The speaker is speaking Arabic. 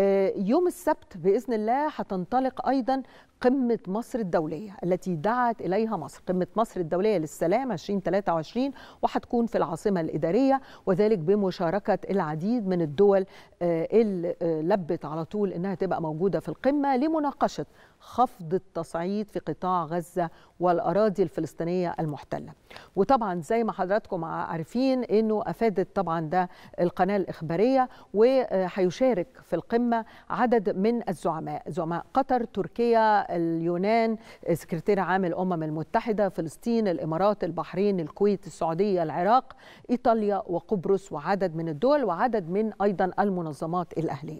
آه، يوم السبت باذن الله هتنطلق ايضا قمة مصر الدولية التي دعت إليها مصر قمة مصر الدولية للسلام 2023 وهتكون في العاصمة الإدارية وذلك بمشاركة العديد من الدول آه، اللي آه، لبت على طول إنها تبقى موجودة في القمة لمناقشة خفض التصعيد في قطاع غزة والأراضي الفلسطينية المحتلة وطبعا زي ما حضراتكم عارفين إنه أفادت طبعا ده القناة الإخبارية وهيشارك في القمة تم عدد من الزعماء زعماء قطر تركيا اليونان سكرتير عام الأمم المتحدة فلسطين الإمارات البحرين الكويت السعودية العراق إيطاليا وقبرص وعدد من الدول وعدد من أيضا المنظمات الأهلية